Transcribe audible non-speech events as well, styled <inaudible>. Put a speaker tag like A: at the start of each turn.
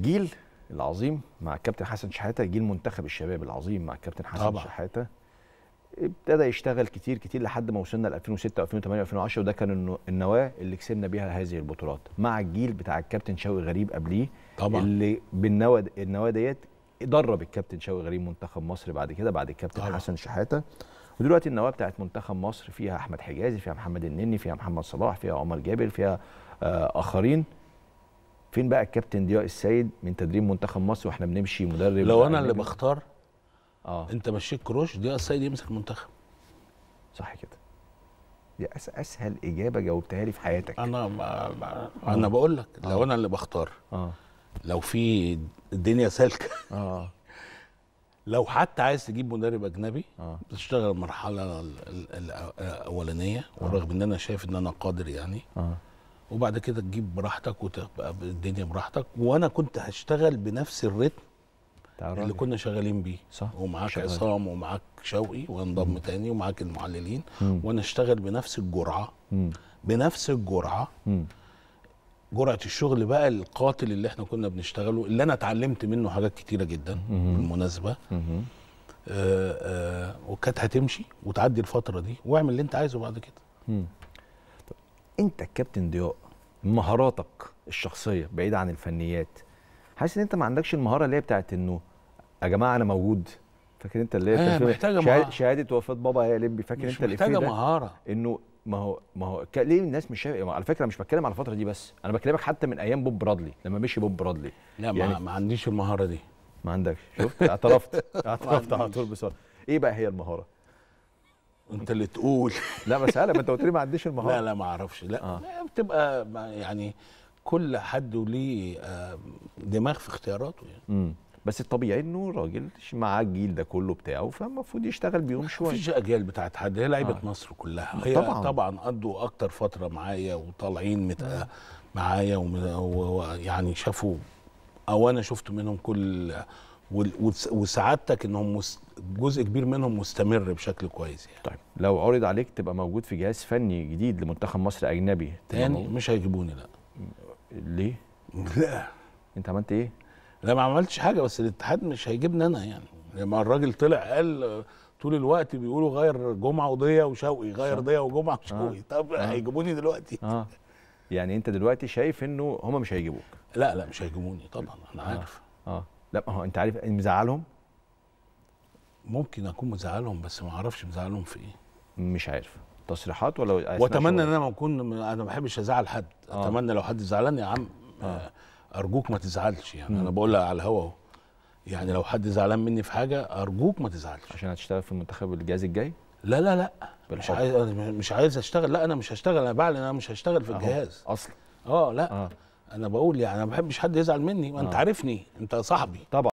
A: جيل العظيم مع الكابتن حسن شحاته جيل منتخب الشباب العظيم مع الكابتن حسن طبعا. شحاته ابتدى يشتغل كتير كتير لحد ما وصلنا ل 2006 و 2008 و 2010 وده كان النواه اللي كسبنا بيها هذه البطولات مع الجيل بتاع الكابتن شوقي غريب قبليه طبعا اللي بالنواه النواه ديت درب الكابتن شوقي غريب منتخب مصر بعد كده بعد الكابتن طبعا. حسن شحاته ودلوقتي النواه بتاعت منتخب مصر فيها احمد حجازي فيها محمد النني فيها محمد صلاح فيها عمر جابر فيها آه، آخرين فين بقى الكابتن ضياء السيد من تدريب منتخب مصر واحنا بنمشي مدرب لو انا اللي
B: بختار اه انت مشيت كروش ضياء السيد يمسك المنتخب صح كده
A: دي اسهل اجابه جاوبتها لي في حياتك انا ما آه. انا بقول لك لو آه. انا اللي
B: بختار اه لو في الدنيا سالكه
A: اه <laughs> لو
B: حتى عايز تجيب مدرب اجنبي آه. بتشتغل المرحله الاولانيه آه. ورغم ان انا شايف ان انا قادر يعني آه. وبعد كده تجيب براحتك وتبقى الدنيا براحتك وانا كنت هشتغل بنفس الريتم اللي كنا شغالين بيه صح ومعاك عصام ومعاك شوقي وانضم تاني ومعاك المعللين مم. وانا اشتغل بنفس الجرعه مم. بنفس الجرعه مم. جرعه الشغل بقى القاتل اللي احنا كنا بنشتغله اللي انا اتعلمت منه حاجات كتيره جدا مم. بالمناسبه آه، آه، وكانت هتمشي وتعدي الفتره دي واعمل اللي انت عايزه بعد كده
A: مم. انت كابتن ضياء مهاراتك الشخصيه بعيد عن الفنيات حاسس ان انت ما عندكش المهاره اللي هي بتاعت انه يا جماعه انا موجود فاكر انت اللي هي آه، محتاجه شهادة, شهاده وفاه بابا يا لمبي فاكر انت اللي محتاجه مهاره انه ما هو ما هو ليه الناس مش شايف على فكره مش بتكلم على الفتره دي بس انا بكلمك حتى من ايام بوب برادلي لما مشي بوب برادلي لا يعني ما, ما عنديش المهاره دي ما عندكش شفت اعترفت <laughs> اعترفت على طول بسرعه ايه بقى هي المهاره انت اللي تقول <laughs> لا بس هلا انت
B: قلت لي ما عنديش المهاره لا لا ما اعرفش لا, آه. بتبقى يعني كل حد ليه آه، دماغ في اختياراته يعني م. بس الطبيعي انه راجل مع الجيل ده كله بتاعه فالمفروض يشتغل بيهم شويه مفيش اجيال بتاعت حد هي لعيبه آه. مصر كلها هي طبعا طبعا قضوا اكتر فتره معايا وطالعين آه. معايا ويعني شافوا او انا شفت منهم كل وسعادتك انهم جزء كبير منهم مستمر بشكل كويس يعني. طيب لو عرض عليك تبقى موجود في جهاز فني جديد لمنتخب مصر اجنبي تاني مش هيجيبوني لا ليه؟ لا انت عملت ايه؟ لا ما عملتش حاجه بس الاتحاد مش هيجيبني انا يعني لما الراجل طلع قال طول الوقت بيقولوا غير جمعه وضيه وشوقي غير ضيه وجمعه وشوقي آه. طب آه.
A: هيجيبوني دلوقتي آه. يعني انت دلوقتي شايف انه هم مش هيجيبوك لا لا مش هيجيبوني طبعا انا آه. عارف اه, آه. لا ما هو انت عارف إيه مزعلهم
B: ممكن اكون مزعلهم بس ما اعرفش مزعلهم في ايه مش عارف تصريحات ولا
A: واتمنى ان
B: انا ما اكون انا ما بحبش ازعل حد آه. اتمنى لو حد زعلان يا عم آه. آه، ارجوك ما تزعلش يعني م. انا بقولها على الهوا اهو يعني لو حد زعلان مني في حاجه ارجوك ما تزعلش عشان هتشتغل في المنتخب الجهاز الجاي لا لا لا مش عايز مش عايز اشتغل لا انا مش هشتغل انا بعلن انا مش هشتغل في الجهاز اصلا اه لا آه. انا بقول يعني انا ما بحبش حد يزعل مني ما انت آه. عارفني انت صاحبي طبعا